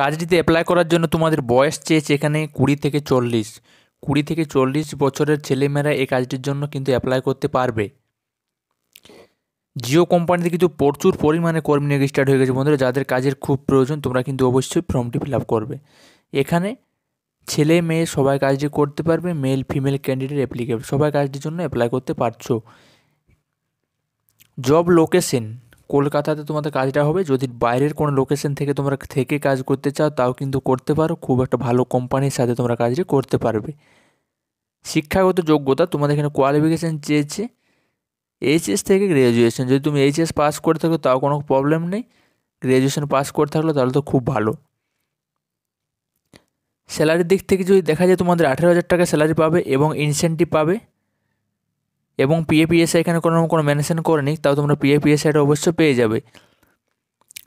কাজটিতে apply করার জন্য তোমাদের বয়স চেয়েছে এখানে কুড়ি থেকে চল্লিশ কুড়ি থেকে চল্লিশ বছরের ছেলেমেয়েরা এই কাজটির জন্য কিন্তু অ্যাপ্লাই করতে পারবে জিও কোম্পানিতে কিন্তু প্রচুর পরিমাণে কর্মী রেজিস্টার্ড হয়ে গেছে বন্ধুরা যাদের কাজের খুব প্রয়োজন তোমরা কিন্তু অবশ্যই ফর্মটি ফিল আপ করবে এখানে ছেলে মেয়ে সবাই কাজটি করতে পারবে মেল ফিমেল ক্যান্ডিডেট অ্যাপ্লিকেবল সবাই কাজটির জন্য অ্যাপ্লাই করতে পারছো জব লোকেশন কলকাতাতে তোমাদের কাজটা হবে যদি বাইরের কোনো লোকেশন থেকে তোমরা থেকে কাজ করতে চাও তাও কিন্তু করতে পারো খুব একটা ভালো কোম্পানির সাথে তোমরা কাজটি করতে পারবে শিক্ষাগত যোগ্যতা তোমাদের এখানে কোয়ালিফিকেশান চেয়েছে এইচএস থেকে গ্র্যাজুয়েশন যদি তুমি এইচএস পাস করে থাকো তাও কোনো প্রবলেম নেই গ্র্যাজুয়েশান পাস করে থাকলে তাহলে তো খুব ভালো স্যালারির দিক থেকে যদি দেখা যায় তোমাদের আঠেরো হাজার টাকা স্যালারি পাবে এবং ইনসেন্টিভ পাবে এবং পিএপিএসআই এখানে কোনো কোনো মেনশন করেনি তাও তোমরা পিএপিএসে অবশ্যই পেয়ে যাবে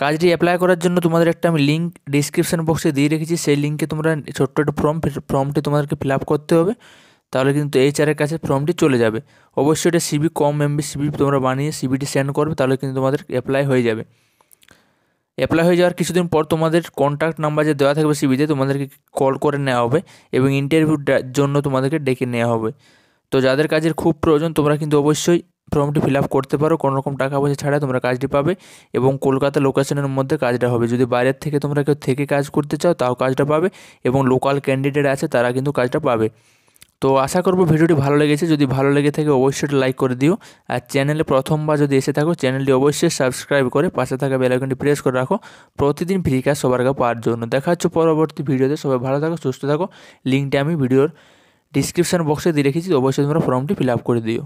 কাজটি অ্যাপ্লাই করার জন্য তোমাদের একটা আমি লিঙ্ক ডিসক্রিপশান বক্সে দিয়ে রেখেছি সেই লিঙ্কে তোমরা ছোট্ট একটা ফর্ম ফর্মটি তোমাদেরকে ফিল আপ করতে হবে তাহলে কিন্তু এইচআরের কাছে ফর্মটি চলে যাবে অবশ্যই এটা সিবি কম এমবি সিবি তোমরা বানিয়ে সিবিটি সেন্ড করবে তাহলে কিন্তু তোমাদের অ্যাপ্লাই হয়ে যাবে অ্যাপ্লাই হয়ে যাওয়ার কিছুদিন পর তোমাদের কন্ট্যাক্ট নাম্বার যে দেওয়া থাকবে সিবিতে তোমাদেরকে কল করে নেওয়া হবে এবং ইন্টারভিউর জন্য তোমাদেরকে ডেকে নেওয়া হবে তো যাদের কাজের খুব প্রয়োজন তোমরা কিন্তু অবশ্যই ফর্মটি ফিল আপ করতে পারো কোনো রকম টাকা পয়সা ছাড়া তোমরা কাজটি পাবে এবং কলকাতা লোকেশনের মধ্যে কাজটা হবে যদি বাইরের থেকে তোমরা কেউ থেকে কাজ করতে চাও তাও কাজটা পাবে এবং লোকাল ক্যান্ডিডেট আছে তারা কিন্তু কাজটা পাবে তো আশা করব ভিডিওটি ভালো লেগেছে যদি ভালো লেগে থাকে অবশ্যই লাইক করে দিও আর চ্যানেলে প্রথমবার যদি এসে থাকো চ্যানেলটি অবশ্যই সাবস্ক্রাইব করে পাশে থাকা বেলাইকনটি প্রেস করে রাখো প্রতিদিন ফ্রি কাজ সবার কাছে পাওয়ার জন্য দেখা হচ্ছে পরবর্তী ভিডিওতে সবাই ভালো থাকো সুস্থ থাকো লিঙ্কটি আমি ভিডিওর ডিসক্রিপশান বক্সে দিয়ে রেখেছি অবশ্যই তোমরা ফর্মটি ফিল আপ করে দিও